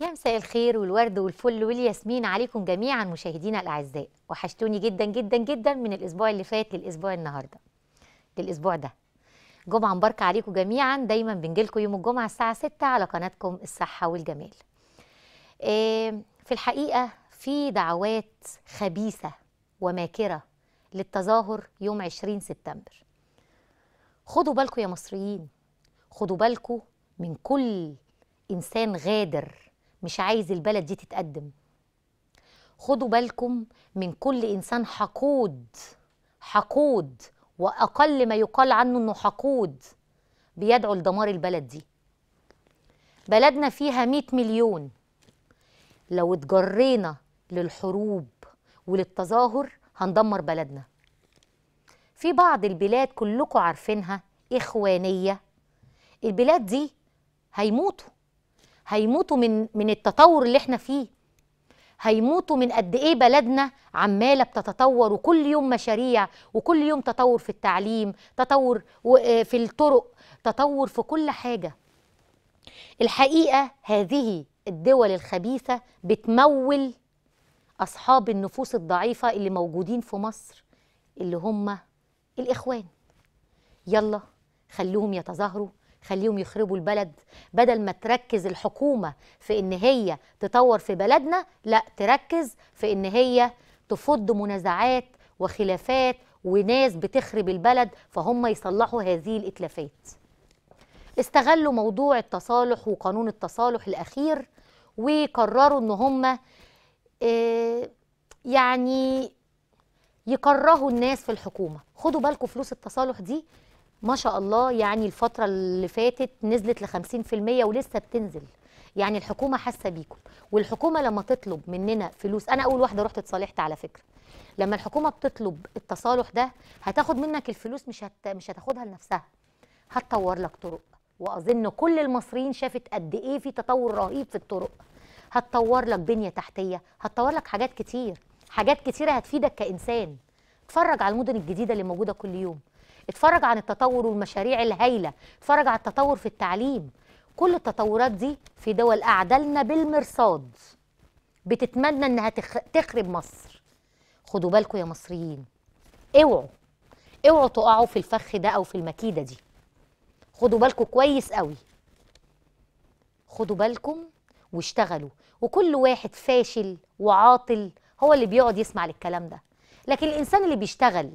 يا مساء الخير والورد والفل والياسمين عليكم جميعا مشاهدينا الاعزاء وحشتوني جدا جدا جدا من الاسبوع اللي فات للاسبوع النهارده للاسبوع ده جمعه مباركه عليكم جميعا دايما بنجيلكم يوم الجمعه الساعه 6 على قناتكم الصحه والجمال آه، في الحقيقه في دعوات خبيثه وماكره للتظاهر يوم 20 سبتمبر خدوا بالكم يا مصريين خدوا بالكم من كل انسان غادر مش عايز البلد دي تتقدم خدوا بالكم من كل إنسان حقود حقود وأقل ما يقال عنه أنه حقود بيدعو لدمار البلد دي بلدنا فيها 100 مليون لو اتجرينا للحروب وللتظاهر هندمر بلدنا في بعض البلاد كلكم عارفينها إخوانية البلاد دي هيموتوا هيموتوا من من التطور اللي احنا فيه هيموتوا من قد ايه بلدنا عماله بتتطور وكل يوم مشاريع وكل يوم تطور في التعليم تطور آه، في الطرق تطور في كل حاجه الحقيقه هذه الدول الخبيثه بتمول اصحاب النفوس الضعيفه اللي موجودين في مصر اللي هم الاخوان يلا خلوهم يتظاهروا خليهم يخربوا البلد بدل ما تركز الحكومة في إن هي تطور في بلدنا لا تركز في إن هي تفض منازعات وخلافات وناس بتخرب البلد فهم يصلحوا هذه الإتلافات استغلوا موضوع التصالح وقانون التصالح الأخير وقرروا إن هم آه، يعني يكرهوا الناس في الحكومة خدوا بالكم فلوس التصالح دي ما شاء الله يعني الفترة اللي فاتت نزلت ل 50% ولسه بتنزل يعني الحكومة حاسة بيكم والحكومة لما تطلب مننا فلوس أنا أول واحدة رحت اتصالحت على فكرة لما الحكومة بتطلب التصالح ده هتاخد منك الفلوس مش هت... مش هتاخدها لنفسها هتطور لك طرق وأظن كل المصريين شافت قد إيه في تطور رهيب في الطرق هتطور لك بنية تحتية هتطور لك حاجات كتير حاجات كتيرة هتفيدك كإنسان اتفرج على المدن الجديدة اللي موجودة كل يوم اتفرج عن التطور والمشاريع الهايله اتفرج على التطور في التعليم كل التطورات دي في دول أعدلنا بالمرصاد بتتمنى إنها تخرب مصر خدوا بالكم يا مصريين اوعوا اوعوا تقعوا في الفخ ده أو في المكيدة دي خدوا بالكم كويس قوي خدوا بالكم واشتغلوا وكل واحد فاشل وعاطل هو اللي بيقعد يسمع للكلام ده لكن الإنسان اللي بيشتغل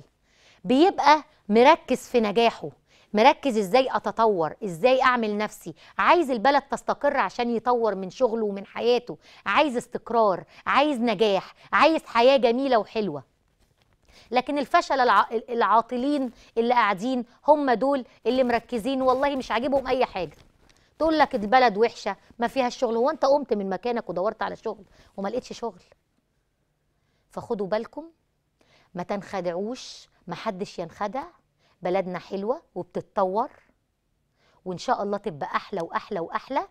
بيبقى مركز في نجاحه مركز ازاي اتطور ازاي اعمل نفسي عايز البلد تستقر عشان يطور من شغله ومن حياته عايز استقرار عايز نجاح عايز حياة جميلة وحلوة لكن الفشل العاطلين اللي قاعدين هم دول اللي مركزين والله مش عاجبهم اي حاجة تقول لك البلد وحشة ما فيهاش شغل هو انت قمت من مكانك ودورت على شغل وما لقيتش شغل فخدوا بالكم ما تنخدعوش محدش ينخدع بلدنا حلوة وبتتطور وإن شاء الله تبقى أحلى وأحلى وأحلى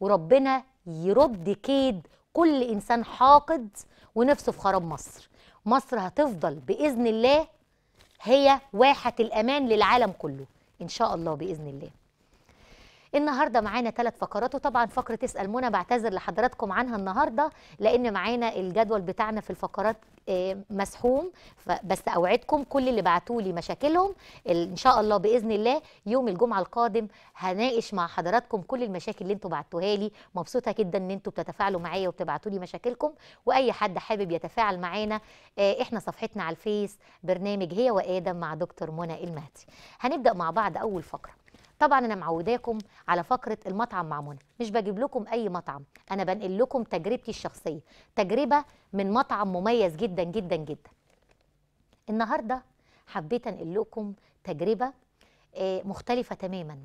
وربنا يرد كيد كل إنسان حاقد ونفسه في خراب مصر مصر هتفضل بإذن الله هي واحة الأمان للعالم كله إن شاء الله بإذن الله النهارده معانا ثلاث فقرات وطبعا فقره اسال منى بعتذر لحضراتكم عنها النهارده لان معانا الجدول بتاعنا في الفقرات مسحوم بس اوعدكم كل اللي بعتوا لي مشاكلهم ان شاء الله باذن الله يوم الجمعه القادم هناقش مع حضراتكم كل المشاكل اللي انتم بعتوها لي مبسوطه جدا ان انتم بتتفاعلوا معايا وبتبعتوا لي مشاكلكم واي حد حابب يتفاعل معانا آه، احنا صفحتنا على الفيس برنامج هي وادم مع دكتور منى المهدي هنبدا مع بعض اول فقره طبعا انا معوداكم على فقره المطعم مع منى مش بجيب لكم اي مطعم انا بنقل لكم تجربتي الشخصيه تجربه من مطعم مميز جدا جدا جدا النهارده حبيت انقل لكم تجربه آه، مختلفه تماما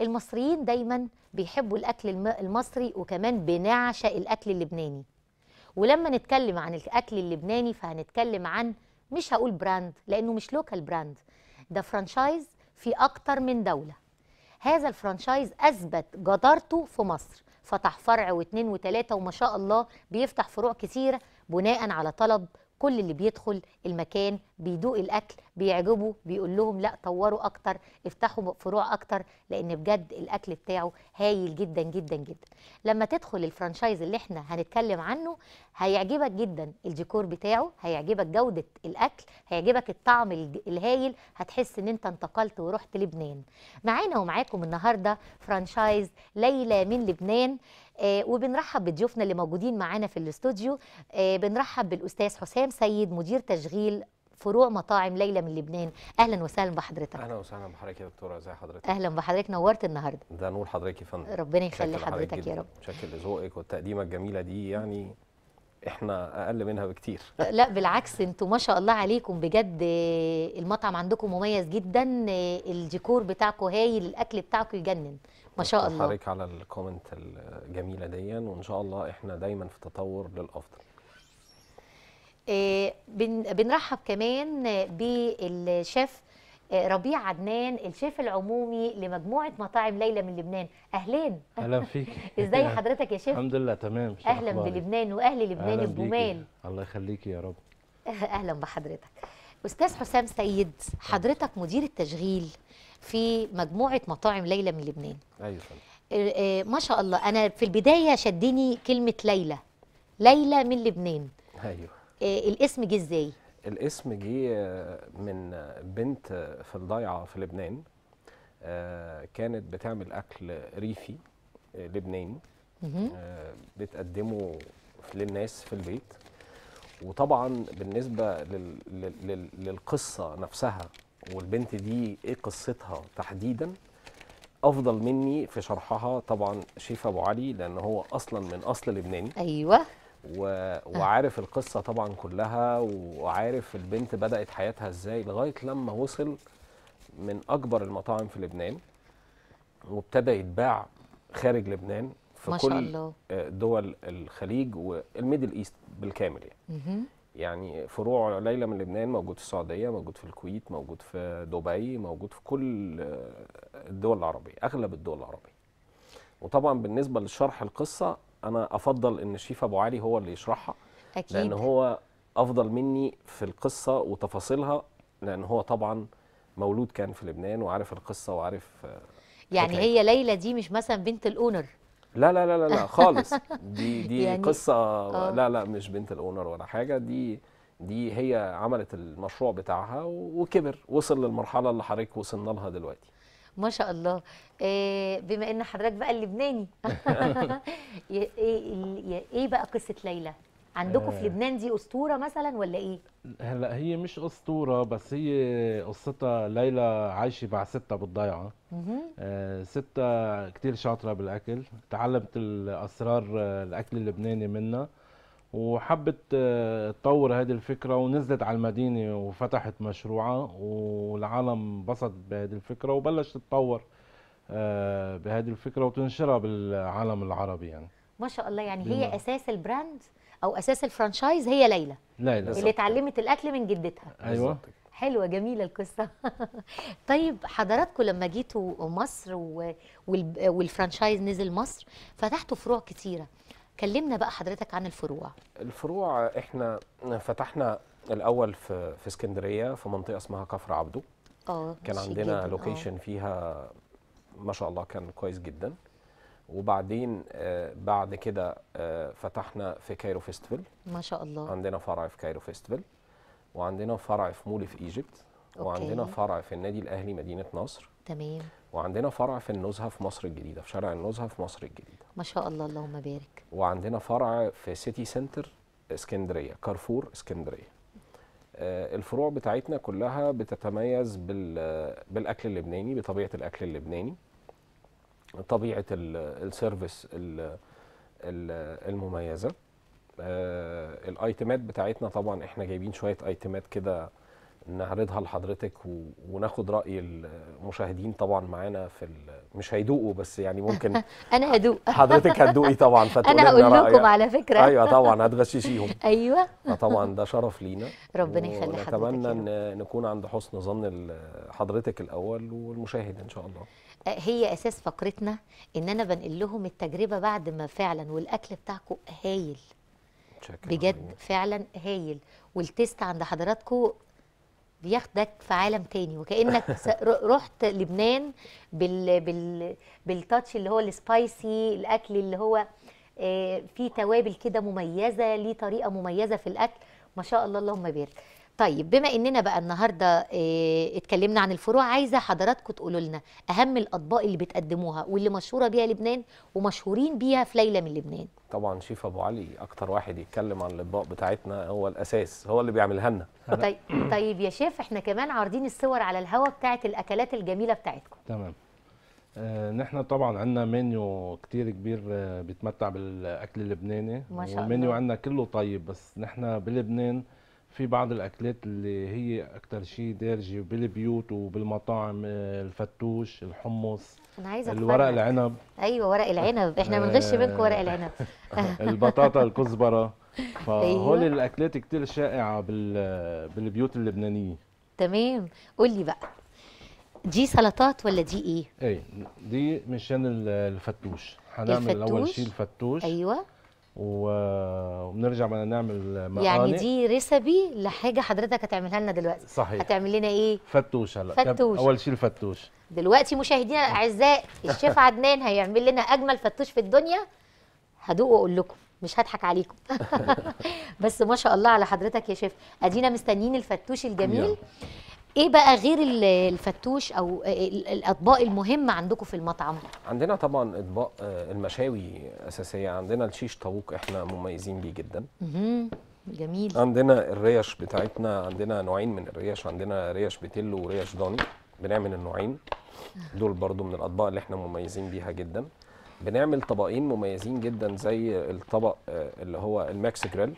المصريين دايما بيحبوا الاكل المصري وكمان بنعشق الاكل اللبناني ولما نتكلم عن الاكل اللبناني فهنتكلم عن مش هقول براند لانه مش لوكال براند ده فرانشايز في أكتر من دولة هذا الفرانشايز أثبت جدارته في مصر فتح فرع واثنين وثلاثة وما شاء الله بيفتح فروع كثيرة بناء على طلب كل اللي بيدخل المكان بيدوق الأكل بيعجبوا بيقول لهم لا طوروا اكتر افتحوا فروع اكتر لان بجد الاكل بتاعه هايل جدا جدا جدا لما تدخل الفرانشايز اللي احنا هنتكلم عنه هيعجبك جدا الديكور بتاعه هيعجبك جوده الاكل هيعجبك الطعم الهايل هتحس ان انت انتقلت ورحت لبنان معانا ومعاكم النهارده فرانشايز ليلى من لبنان آه وبنرحب بضيوفنا اللي موجودين معانا في الاستوديو آه بنرحب بالاستاذ حسام سيد مدير تشغيل فروع مطاعم ليلى من لبنان اهلا وسهلا بحضرتك اهلا وسهلا بحضرتك يا دكتوره ازي حضرتك اهلا بحضرتك نورت النهارده ده نور حضرتك يا فندم ربنا يخلي حضرتك يا رب شكل ذوقك والتقديمه الجميله دي يعني احنا اقل منها بكتير لا بالعكس انتوا ما شاء الله عليكم بجد المطعم عندكم مميز جدا الديكور بتاعكم هايل الاكل بتاعكم يجنن ما شاء الله حضرتك على الكومنت الجميله دي وان شاء الله احنا دايما في تطور للافضل آه، بنرحب كمان بالشيف آه، ربيع عدنان الشيف العمومي لمجموعه مطاعم ليلى من لبنان اهلين اهلا فيك ازاي حضرتك يا شيف الحمد لله تمام اهلا بلبنان واهل لبنان الجمال الله يخليكي يا رب اهلا بحضرتك استاذ حسام سيد حضرتك مدير التشغيل في مجموعه مطاعم ليلى من لبنان ايوه آه، ما شاء الله انا في البدايه شدني كلمه ليلى ليلى من لبنان ايوه آه، الاسم جه ازاي؟ الاسم جه آه، من آه، بنت في الضيعه في لبنان كانت بتعمل اكل ريفي لبناني بتقدمه للناس في البيت وطبعا بالنسبه للقصه نفسها والبنت دي ايه قصتها تحديدا افضل مني في شرحها طبعا شيف ابو علي لان هو اصلا من اصل لبناني ايوه و... وعارف القصه طبعا كلها وعارف البنت بدات حياتها ازاي لغايه لما وصل من اكبر المطاعم في لبنان وابتدى يتباع خارج لبنان في ما شاء كل الله. آه، دول الخليج والميدل ايست بالكامل يعني يعني فروع ليلى من لبنان موجود في السعوديه موجود في الكويت موجود في دبي موجود في كل آه، الدول العربيه اغلب الدول العربيه وطبعا بالنسبه لشرح القصه انا افضل ان شيف ابو علي هو اللي يشرحها اكيد لان هو افضل مني في القصه وتفاصيلها لان هو طبعا مولود كان في لبنان وعارف القصه وعارف آه، يعني هي ليلى. دي مش مثلا بنت الاونر لا لا لا لا, لا خالص دي دي يعني قصه أوه. لا لا مش بنت الاونر ولا حاجه دي دي هي عملت المشروع بتاعها وكبر وصل للمرحله اللي حضرتك وصلنا لها دلوقتي ما شاء الله آه، بما ان حضرتك بقى اللبناني إيه, ايه بقى قصه ليلى عندكم في آه. لبنان دي اسطوره مثلا ولا ايه هلا هي مش اسطوره بس هي قصتها ليلى عايشه مع ستة بالضيعه آه، ستة كتير شاطره بالاكل تعلمت الاسرار الاكل اللبناني منها وحبت آه، تطور هذه الفكرة ونزلت على المدينة وفتحت مشروعها والعالم بسط بهذه الفكرة وبلشت تتطور آه، بهذه الفكرة وتنشرها بالعالم العربي يعني ما شاء الله يعني هي أساس البراند أو أساس الفرانشايز هي ليلى ليلى اللي اتعلمت الأكل من جدتها أيوة حلوه جميله القصه طيب حضراتكم لما جيتوا مصر والفرانشايز نزل مصر فتحتوا فروع كتيره كلمنا بقى حضرتك عن الفروع الفروع احنا فتحنا الاول في في اسكندريه في منطقه اسمها كفر عبده اه كان عندنا لوكيشن آه. فيها ما شاء الله كان كويس جدا وبعدين آه بعد كده آه فتحنا في كايرو فيستيفال ما شاء الله عندنا فرع في كايرو فيستيفال وعندنا فرع في مول في ايجيبت وعندنا فرع في النادي الاهلي مدينه نصر تمام وعندنا فرع في النزهه في مصر الجديده في شارع النزهه في مصر الجديده ما شاء الله اللهم بارك وعندنا فرع في سيتي سنتر اسكندريه كارفور اسكندريه آه، الفروع بتاعتنا كلها بتتميز بالاكل اللبناني بطبيعه الاكل اللبناني طبيعه السيرفيس المميزه آه، الايتمات بتاعتنا طبعا احنا جايبين شويه ايتمات كده نعرضها لحضرتك وناخد راي المشاهدين طبعا معانا في مش هيدوقوا بس يعني ممكن انا هدوق حضرتك هتدوقي طبعا انا هقول لكم على فكره ايوه طبعا هتغششيهم ايوه طبعا ده شرف لينا ربنا يخلي حضرتك نتمنى ان نكون عند حسن ظن حضرتك الاول والمشاهد ان شاء الله أه، هي اساس فقرتنا ان انا بنقل لهم التجربه بعد ما فعلا والاكل بتاعكم هايل بجد فعلا هايل والتيست عند حضراتكم بياخدك في عالم تاني وكانك رحت لبنان بال بال بالتاتش اللي هو السبايسي الاكل اللي هو آه، فيه توابل كده مميزه ليه طريقه مميزه في الاكل ما شاء الله اللهم بارك طيب بما اننا بقى النهارده إيه اتكلمنا عن الفروع عايزه حضراتكم تقولوا لنا اهم الاطباق اللي بتقدموها واللي مشهوره بيها لبنان ومشهورين بيها في ليله من لبنان طبعا شيف ابو علي اكتر واحد يتكلم عن الاطباق بتاعتنا هو الاساس هو اللي بيعملها لنا طيب طيب يا شيف احنا كمان عارضين الصور على الهوا بتاعه الاكلات الجميله بتاعتكم تمام آه نحن طبعا عندنا منيو كتير كبير آه بيتمتع بالاكل اللبناني ما شاء الله والمنيو عندنا كله طيب بس نحن بلبنان في بعض الاكلات اللي هي اكثر شيء دارجه بالبيوت وبالمطاعم آه، الفتوش الحمص انا عايزه الورق العنب ايوه ورق العنب احنا بنغش آه. منكم ورق العنب البطاطا الكزبره أيوة. فهول أيوة. الاكلات كثير شائعه بالبيوت اللبنانيه تمام قول لي بقى دي سلطات ولا دي ايه؟ ايه دي مشان الفتوش هنعمل اول شيء الفتوش ايوه وبنرجع بقى نعمل مقانق يعني دي ريسبي لحاجه حضرتك هتعملها لنا دلوقتي صحيح هتعمل لنا ايه فتوش هلا فتوش اول شيء الفتوش دلوقتي مشاهدينا الاعزاء الشيف عدنان هيعمل لنا اجمل فتوش في الدنيا هدوق واقول لكم مش هضحك عليكم بس ما شاء الله على حضرتك يا شيف ادينا مستنيين الفتوش الجميل ايه بقى غير الفتوش او الاطباق المهمه عندكم في المطعم عندنا طبعا اطباق آه، المشاوي اساسيه عندنا الشيش طاووق احنا مميزين بيه جدا جميل عندنا الريش بتاعتنا عندنا نوعين من الريش عندنا ريش بتلو وريش ضاني بنعمل النوعين دول برضو من الاطباق اللي احنا مميزين بيها جدا بنعمل طبقين مميزين جدا زي الطبق آه، اللي هو الماكس جريل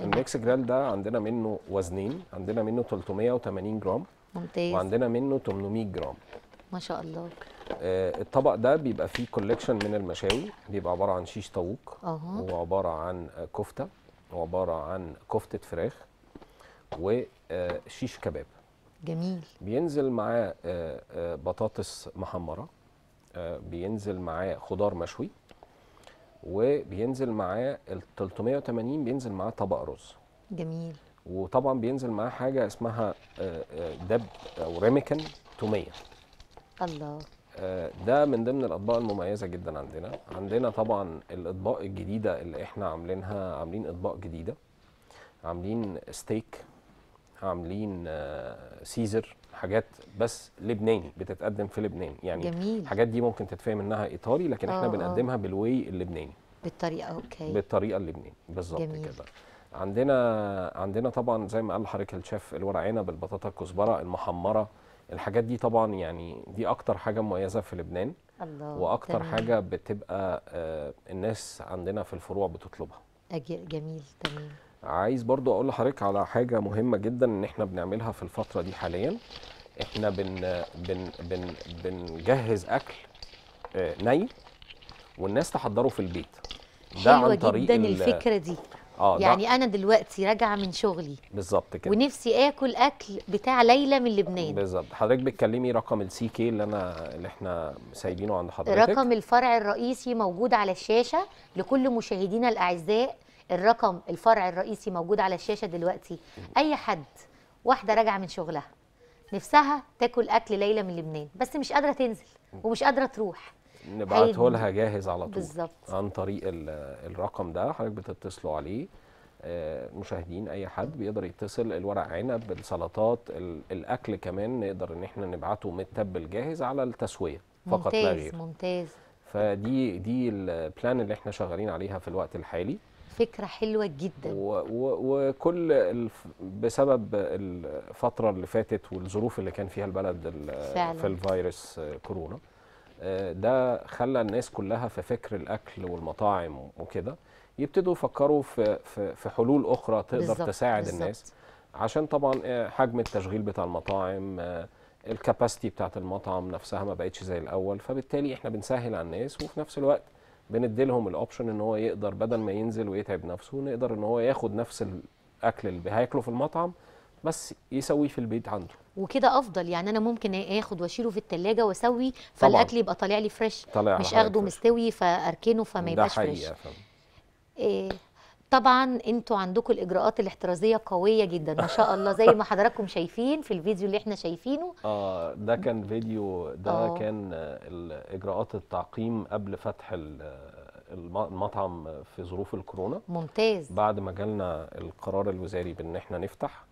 الميكس جريل ده عندنا منه وزنين عندنا منه 380 جرام ممتاز وعندنا منه 800 جرام ما شاء الله آه الطبق ده بيبقى فيه كوليكشن من المشاوي بيبقى عباره عن شيش طاووق وعباره عن كفته وعباره عن كفته فراخ وشيش آه، كباب جميل بينزل معاه آه، آه، بطاطس محمره بينزل معاه خضار مشوي وبينزل معاه ال 380 بينزل معاه طبق رز جميل وطبعا بينزل معاه حاجه اسمها آه، آه، دب او ريميكن توميه الله آه، ده من ضمن الاطباق المميزه جدا عندنا عندنا طبعا الاطباق الجديده اللي احنا عاملينها عاملين اطباق جديده عاملين ستيك عاملين سيزر حاجات بس لبناني بتتقدم في لبنان يعني جميل. الحاجات دي ممكن تتفهم انها ايطالي لكن احنا أوه. بنقدمها بالواي اللبناني بالطريقه اوكي بالطريقه اللبناني بالظبط كده عندنا عندنا طبعا زي ما قال حضرتك الشيف الورق عنب البطاطا الكزبره المحمره الحاجات دي طبعا يعني دي اكتر حاجه مميزه في لبنان الله واكتر تمام. حاجه بتبقى آه، الناس عندنا في الفروع بتطلبها جميل تمام عايز برضو اقول لحضرتك على حاجه مهمه جدا ان احنا بنعملها في الفتره دي حاليا احنا بن بن بن بنجهز اكل آه، ني والناس تحضره في البيت ده عن طريق جدا الفكره دي اه يعني ده. انا دلوقتي راجعه من شغلي بالظبط كده ونفسي اكل اكل بتاع ليلى من لبنان بالظبط حضرتك بتكلمي رقم السي كي اللي انا اللي احنا سايبينه عند حضرتك رقم الفرع الرئيسي موجود على الشاشه لكل مشاهدينا الاعزاء الرقم الفرع الرئيسي موجود على الشاشه دلوقتي اي حد واحده راجعه من شغلها نفسها تاكل اكل ليلى من لبنان بس مش قادره تنزل ومش قادره تروح نبعته لها جاهز على طول بالظبط عن طريق الرقم ده حضرتك بتتصلوا عليه آه، مشاهدين اي حد بيقدر يتصل الورق عنب السلطات الاكل كمان نقدر ان احنا نبعته متبل جاهز على التسويه فقط لا غير ممتاز فدي دي البلان اللي احنا شغالين عليها في الوقت الحالي فكره حلوه جدا وكل الف... بسبب الفتره اللي فاتت والظروف اللي كان فيها البلد ال... في الفيروس كورونا آه، ده خلى الناس كلها في فكر الاكل والمطاعم وكده يبتدوا يفكروا في في حلول اخرى تقدر بالزبط تساعد بالزبط. الناس عشان طبعا آه، حجم التشغيل بتاع المطاعم آه، الكاباسيتي بتاعت المطعم نفسها ما بقتش زي الاول فبالتالي احنا بنسهل على الناس وفي نفس الوقت بندي لهم الاوبشن ان هو يقدر بدل ما ينزل ويتعب نفسه نقدر ان هو ياخد نفس الاكل اللي هياكله في المطعم بس يسويه في البيت عنده وكده افضل يعني انا ممكن إيه، اخد واشيله في التلاجة واسوي فالاكل يبقى طالع لي فريش طلع مش اخده مستوي فاركنه فما يبقاش فريش إيه طبعا انتوا عندكم الاجراءات الاحترازيه قويه جدا ما شاء الله زي ما حضراتكم شايفين في الفيديو اللي احنا شايفينه اه ده كان فيديو ده آه. كان الاجراءات التعقيم قبل فتح المطعم في ظروف الكورونا ممتاز بعد ما جالنا القرار الوزاري بان احنا نفتح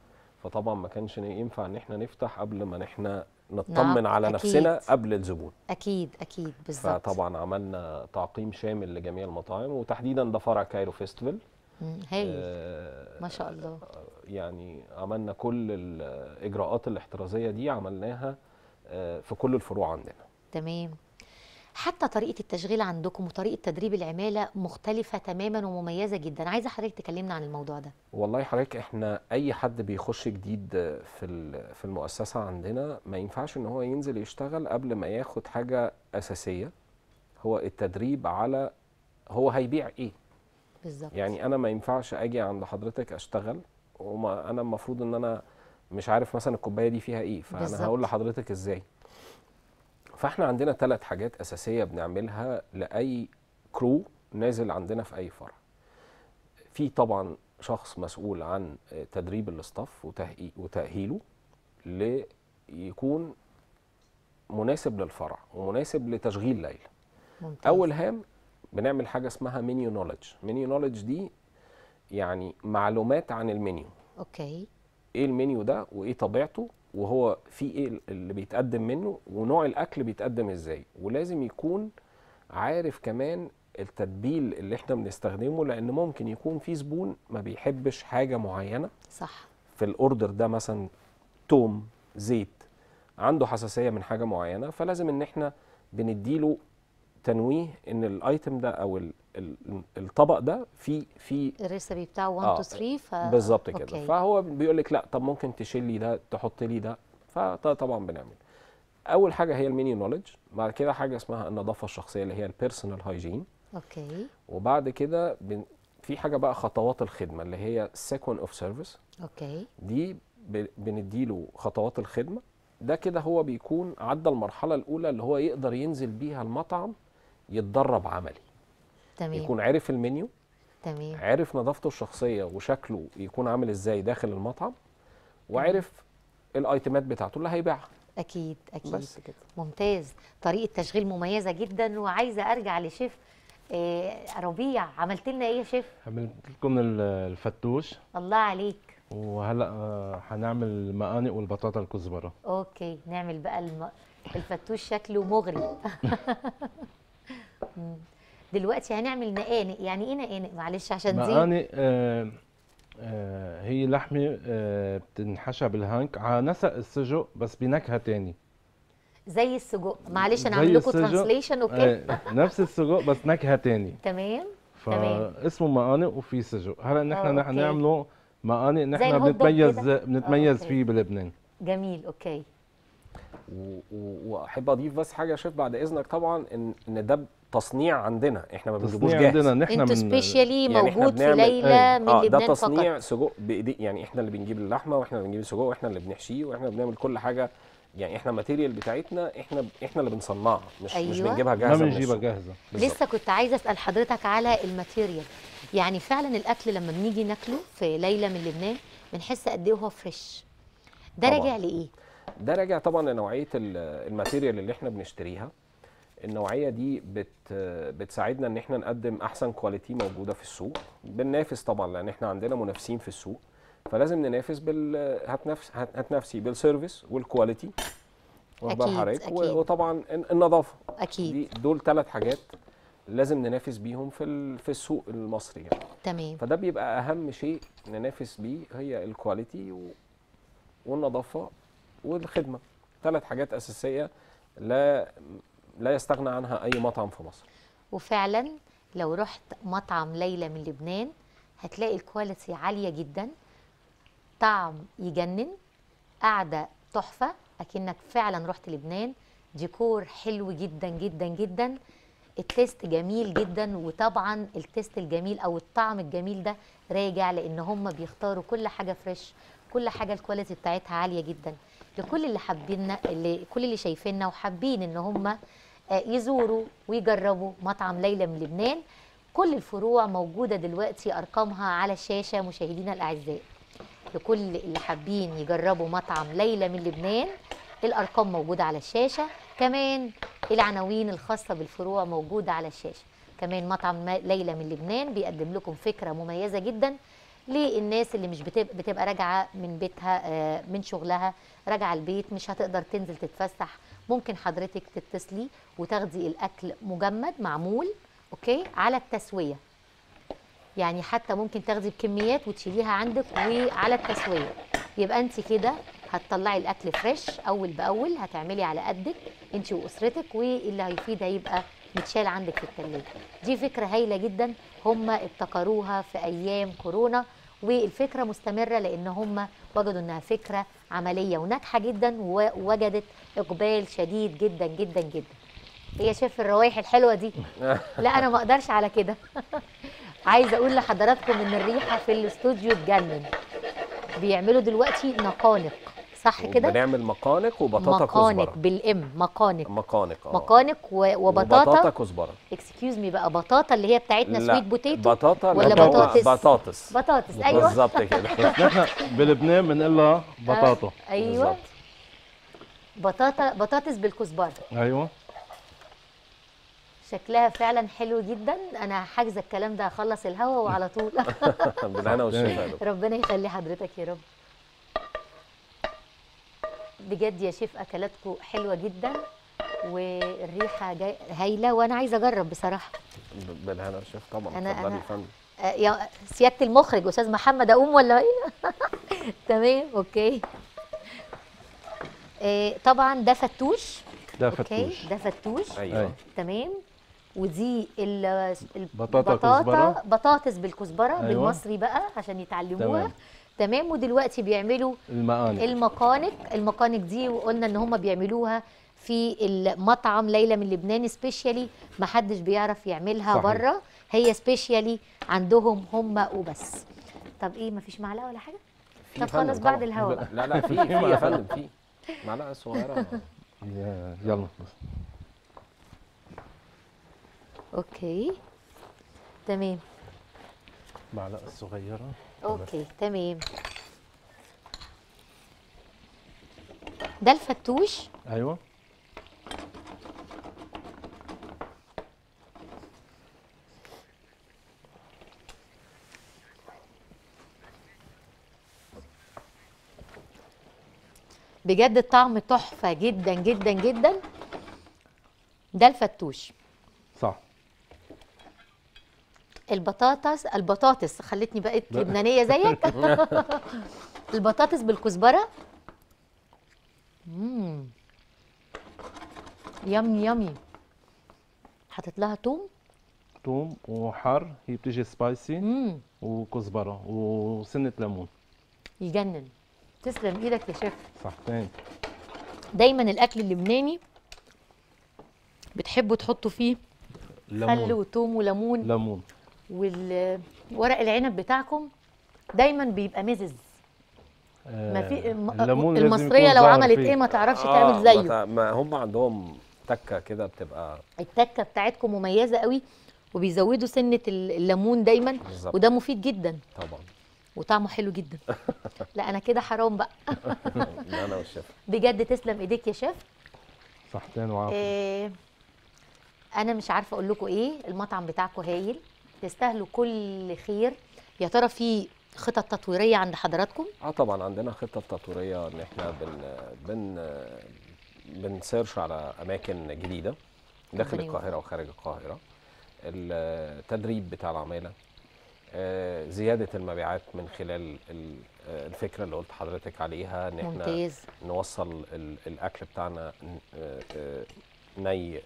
فطبعا ما كانش ينفع ان احنا نفتح قبل ما احنا نعم، نطمن نعم. على أكيد. نفسنا قبل الزبون اكيد اكيد بالظبط فطبعا عملنا تعقيم شامل لجميع المطاعم وتحديدا ده فرع كايرو فيستيفال هايل آه ما شاء الله آه، يعني عملنا كل الاجراءات الاحترازيه دي عملناها آه في كل الفروع عندنا تمام حتى طريقه التشغيل عندكم وطريقه تدريب العماله مختلفه تماما ومميزه جدا عايزه حضرتك تكلمنا عن الموضوع ده والله حضرتك احنا اي حد بيخش جديد في في المؤسسه عندنا ما ينفعش ان هو ينزل يشتغل قبل ما ياخد حاجه اساسيه هو التدريب على هو هيبيع ايه بالظبط يعني انا ما ينفعش اجي عند حضرتك اشتغل وما انا المفروض ان انا مش عارف مثلا الكوبايه دي فيها ايه فانا بالزبط. هقول لحضرتك ازاي فاحنا عندنا ثلاث حاجات اساسيه بنعملها لاي كرو نازل عندنا في اي فرع في طبعا شخص مسؤول عن تدريب الاستاف وتاهيله ليكون مناسب للفرع ومناسب لتشغيل ليله ممتاز. اول هام بنعمل حاجه اسمها منيو نولج منيو نولج دي يعني معلومات عن المنيو اوكي ايه المنيو ده وايه طبيعته وهو في ايه اللي بيتقدم منه ونوع الاكل بيتقدم ازاي ولازم يكون عارف كمان التتبيل اللي احنا بنستخدمه لان ممكن يكون في زبون ما بيحبش حاجه معينه صح في الاوردر ده مثلا توم زيت عنده حساسيه من حاجه معينه فلازم ان احنا بنديله تنويه ان الايتم ده او الطبق ده في في الريسبي بتاعه 1 2 3 ف بالظبط كده فهو بيقول لك لا طب ممكن تشيل لي ده تحط لي ده فطبعا بنعمل اول حاجه هي المينيو نولج بعد كده حاجه اسمها النظافه الشخصيه اللي هي البيرسونال هايجين اوكي وبعد كده بن... في حاجه بقى خطوات الخدمه اللي هي سيكون اوف سيرفيس اوكي دي بنديله خطوات الخدمه ده كده هو بيكون عدى المرحله الاولى اللي هو يقدر ينزل بيها المطعم يتدرب عملي تمام. يكون عارف المنيو تمام عارف نظافته الشخصيه وشكله يكون عامل ازاي داخل المطعم وعارف الايتمات بتاعته اللي هيبيعها اكيد اكيد بس كده. ممتاز طريقه تشغيل مميزه جدا وعايزه ارجع لشيف إيه ربيع عملت لنا ايه يا شيف عملت لكم الفتوش الله عليك وهلا آه، هنعمل المقانق والبطاطا الكزبره اوكي نعمل بقى الم... الفتوش شكله مغري دلوقتي هنعمل نقانق يعني ايه نقانق معلش عشان دي نقانق آه آه هي لحمه آه بتنحشى بالهانك على نسق السجق بس بنكهه تاني زي السجق معلش انا عامل لكم ترانسليشن اوكي نفس السجق بس نكهه تاني تمام تمام اسمه مقانق وفي سجق هلا نحن نحن نعمله مقانق نحن بنتميز بنتميز فيه بلبنان جميل اوكي واحب اضيف بس حاجه شايف بعد اذنك طبعا ان ان ده تصنيع عندنا احنا ما بنجيبوش جاهز عندنا ان احنا انتوا سبيشالي يعني موجود في ليلى آه، من آه لبنان ده تصنيع فقط. سجق بايدي يعني احنا اللي بنجيب اللحمه واحنا اللي بنجيب السجق واحنا اللي بنحشيه واحنا اللي بنعمل كل حاجه يعني احنا الماتيريال بتاعتنا احنا احنا اللي بنصنعها مش أيوة. مش بنجيبها جاهزه ما بنجيبها جاهزه لسه كنت عايزه اسال حضرتك على الماتيريال يعني فعلا الاكل لما بنيجي ناكله في ليلى من لبنان بنحس قد ايه هو فريش ده راجع لايه ده راجع طبعا لنوعيه الماتيريال اللي احنا بنشتريها النوعيه دي بت بتساعدنا ان احنا نقدم احسن كواليتي موجوده في السوق بننافس طبعا لان احنا عندنا منافسين في السوق فلازم ننافس بال هتنافس هتنافسي بالسيرفيس والكواليتي واخد حضرتك وطبعا النظافه اكيد دي دول ثلاث حاجات لازم ننافس بيهم في في السوق المصري يعني تمام فده بيبقى اهم شيء ننافس بيه هي الكواليتي والنظافه والخدمه ثلاث حاجات اساسيه لا لا يستغنى عنها اي مطعم في مصر وفعلا لو رحت مطعم ليلى من لبنان هتلاقي الكواليتي عاليه جدا طعم يجنن قعده تحفه اكنك فعلا رحت لبنان ديكور حلو جدا جدا جدا التست جميل جدا وطبعا التست الجميل او الطعم الجميل ده راجع لان هم بيختاروا كل حاجه فريش كل حاجه الكواليتي بتاعتها عاليه جدا لكل اللي حابيننا اللي كل اللي شايفيننا وحابين ان هم يزوروا ويجربوا مطعم ليلى من لبنان كل الفروع موجودة دلوقتي أرقامها على الشاشة مشاهدينا الأعزاء لكل اللي حابين يجربوا مطعم ليلى من لبنان الأرقام موجودة على الشاشة كمان العناوين الخاصة بالفروع موجودة على الشاشة كمان مطعم ليلى من لبنان بيقدم لكم فكرة مميزة جدا للناس اللي مش بتبقى, بتبقى راجعة من بيتها آه، من شغلها راجعة البيت مش هتقدر تنزل تتفسح ممكن حضرتك تتصلي وتاخدي الاكل مجمد معمول اوكي على التسويه يعني حتى ممكن تاخدي بكميات وتشيليها عندك وعلى التسويه يبقى انت كده هتطلعي الاكل فريش اول باول هتعملي على قدك انت واسرتك واللي هيفيد هيبقى متشال عندك في التلاجه دي فكره هايله جدا هم ابتكروها في ايام كورونا والفكره مستمره لان هم وجدوا انها فكره عمليه وناجحه جدا ووجدت اقبال شديد جدا جدا جدا هي شايف الروايح الحلوه دي لا انا ما اقدرش على كده عايزه اقول لحضراتكم ان الريحه في الاستوديو تجنن بيعملوا دلوقتي نقانق صح كده بنعمل مقانق وبطاطا كزبره مقانق بالام مقانق مقانق اه مقانق وبطاطا وبطاطا كزبره اكسكيوز مي بقى بطاطا اللي هي بتاعتنا سويت بوتيتو بطاطا ولا بطاطس بطاطس بطاطس ايوه بالظبط كده احنا بلبنان بنقول بطاطا آه، ايوه بطاطا بطاطس بالكزبره ايوه شكلها فعلا حلو جدا انا حاجزه الكلام ده اخلص الهوا وعلى طول ربنا يخلي حضرتك يا رب بجد يا شيف اكلاتكم حلوه جدا والريحه جاي هايله وانا عايزه اجرب بصراحه بالهنا يا شيف طبعا انا انا فن. آه، يا سياده المخرج استاذ محمد اقوم ولا ايه تمام اوكي آه، طبعا ده فتوش ده فتوش ده فتوش ايوه, أيوة. تمام ودي البطاطا بطاطس بالكزبره أيوة. بالمصري بقى عشان يتعلموها تمام. تمام ودلوقتي بيعملوا المقانق المقانق المقانق دي وقلنا ان هم بيعملوها في المطعم ليلى من لبنان سبيشيالي محدش بيعرف يعملها بره هي سبيشيالي عندهم هم وبس طب ايه مفيش معلقه ولا حاجه طب خلاص بعد الهوا لا لا في في يا فندم في معلقه صغيره يلا اوكي تمام المعلقه الصغيره اوكي تمام ده الفتوش ايوه بجد الطعم تحفه جدا جدا جدا ده الفتوش البطاطس البطاطس خلتني بقيت لبنانيه زيك البطاطس بالكزبره امم يامي يمي حطيت لها توم توم وحار هي بتيجي سبايسي مم. وكزبره وسنه ليمون يجنن تسلم ايدك يا شيف صحتين دايما الاكل اللبناني بتحبوا تحطوا فيه ليمون خل وتوم وليمون ليمون والورق العنب بتاعكم دايما بيبقى مزز ما في آه، المصريه لو عملت ايه ما تعرفش آه تعمل زيه ما هم عندهم تكه كده بتبقى التكه بتاعتكم مميزه قوي وبيزودوا سنه الليمون دايما بالزبط. وده مفيد جدا طبعا وطعمه حلو جدا لا انا كده حرام بقى لا انا والشيف بجد تسلم ايديك يا شيف صحتين وعافيه إيه انا مش عارفه اقول لكم ايه المطعم بتاعكم هايل تستاهلوا كل خير يا ترى في خطط تطويريه عند حضراتكم؟ اه طبعا عندنا خطط تطويريه ان احنا بن بن بنسيرش على اماكن جديده داخل القاهره وخارج القاهره التدريب بتاع العماله آه، زياده المبيعات من خلال الفكره اللي قلت حضرتك عليها ان احنا ممتاز. نوصل الاكل بتاعنا آه، آه، ني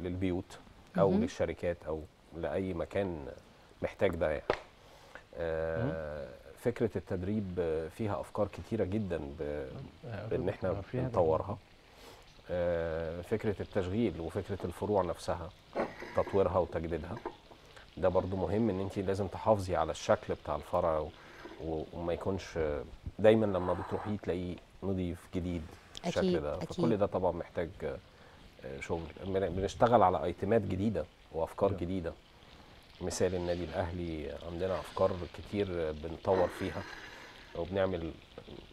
للبيوت او للشركات او لاي مكان محتاج ده يعني. آه، فكره التدريب فيها افكار كتيره جدا آه، بان احنا آه، نطورها فكره التشغيل وفكره الفروع نفسها تطويرها وتجديدها ده برضو مهم ان انت لازم تحافظي على الشكل بتاع الفرع وما يكونش دايما لما بتروحيه تلاقيه نضيف جديد الشكل ده فكل ده طبعا محتاج شغل بنشتغل على ايتمات جديده وافكار نعم. جديده مثال النادي الاهلي عندنا افكار كتير بنطور فيها وبنعمل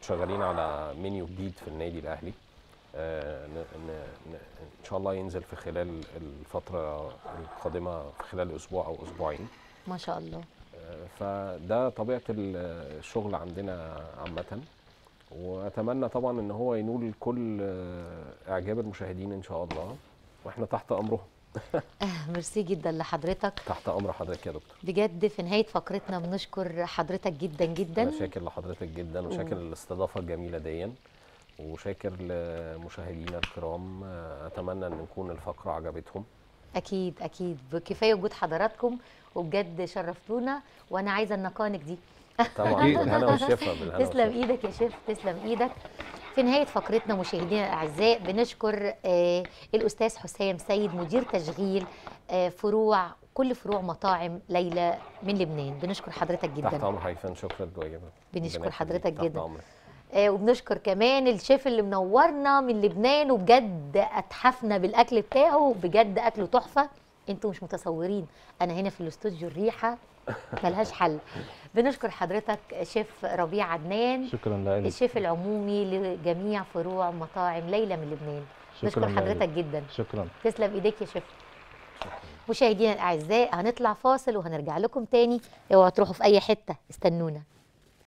شغالين على منيو جديد في النادي الاهلي آه، ان شاء الله ينزل في خلال الفتره القادمه في خلال اسبوع او اسبوعين ما شاء الله آه، فده طبيعه الشغل عندنا عامه واتمنى طبعا ان هو ينول كل آه، اعجاب المشاهدين ان شاء الله واحنا تحت امرهم آه، ميرسي جدا لحضرتك تحت امر حضرتك يا دكتور بجد في نهايه فقرتنا بنشكر حضرتك جدا جدا انا شاكر لحضرتك جدا وشاكر للاستضافه الجميله دي وشاكر لمشاهدينا الكرام آه، اتمنى ان نكون الفقره عجبتهم اكيد اكيد بكفايه وجود حضراتكم وبجد شرفتونا وانا عايزه النقانق دي طبعا الهنا والشفا بالهنا تسلم ايدك يا شيف تسلم ايدك في نهاية فقرتنا مشاهدينا الأعزاء بنشكر آه الأستاذ حسام سيد مدير تشغيل آه فروع كل فروع مطاعم ليلى من لبنان بنشكر حضرتك جدا تحت أمر هيفن شكرا جواجبا بنشكر حضرتك جدا آه وبنشكر كمان الشيف اللي منورنا من لبنان وبجد أتحفنا بالأكل بتاعه بجد أكله تحفة انتوا مش متصورين انا هنا في الاستوديو الريحه ملهاش حل بنشكر حضرتك شيف ربيع عدنان شكرا لك الشيف العمومي لجميع فروع مطاعم ليلى من لبنان بشكر حضرتك جدا شكرا تسلم ايديك يا شيف مشاهدينا الاعزاء هنطلع فاصل وهنرجع لكم تاني اوعوا تروحوا في اي حته استنونا